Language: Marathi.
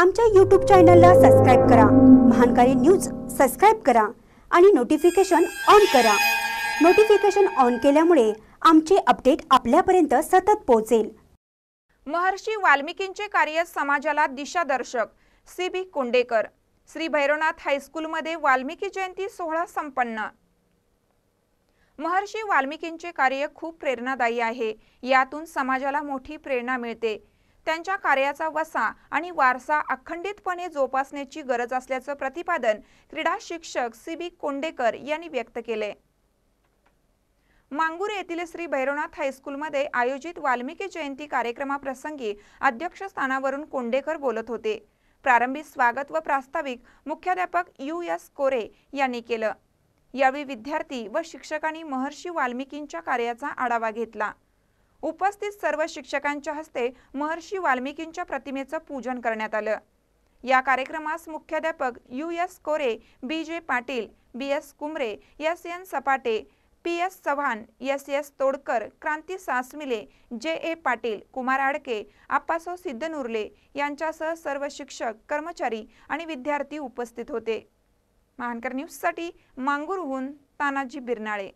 आमच्या यूट्यूब चॅनलला सबस्क्राईब करा महानकारी न्यूज सबस्क्राईब करा आणि नोटिफिकेशन ऑन करा नोटिफिकेशन ऑन केल्यामुळे आमचे अपडेट आपल्यापर्यंत सतत पोहोचेल महर्षी वाल्मिकींचे कार्य समाजाला दिशादर्शक सी बी कुंडेकर श्री भैरवनाथ हायस्कूलमध्ये वाल्मिकी जयंती सोहळा संपन्न महर्षी वाल्मिकींचे कार्य खूप प्रेरणादायी आहे यातून समाजाला मोठी प्रेरणा मिळते त्यांच्या कार्याचा वसा आणि वारसा अखंडितपणे जोपासण्याची गरज असल्याचं प्रतिपादन क्रीडा शिक्षक सी बी कोंडेकर यांनी व्यक्त केले मांगूर येथील श्री भैरवनाथ हायस्कूलमध्ये आयोजित वाल्मिकी जयंती कार्यक्रमाप्रसंगी अध्यक्षस्थानावरून कोंडेकर बोलत होते प्रारंभी स्वागत व प्रास्ताविक मुख्याध्यापक यू एस कोरे यांनी केलं यावेळी विद्यार्थी व शिक्षकांनी महर्षी वाल्मिकींच्या कार्याचा आढावा घेतला उपस्थित सर्व शिक्षकांच्या हस्ते महर्षी वाल्मिकींच्या प्रतिमेचं पूजन करण्यात आलं या कार्यक्रमास मुख्याध्यापक U S Kore B J Patil B S Kumre S N Sapate P S Chavan S S Todkar Kranti Sasmile J A Patil Kumar आडके आप्पासो सिद्धनुर्ले यांच्यासह सर्व शिक्षक कर्मचारी आणि विद्यार्थी उपस्थित होते महानकर न्यूजसाठी मांगूरहून तानाजी बिरनाळे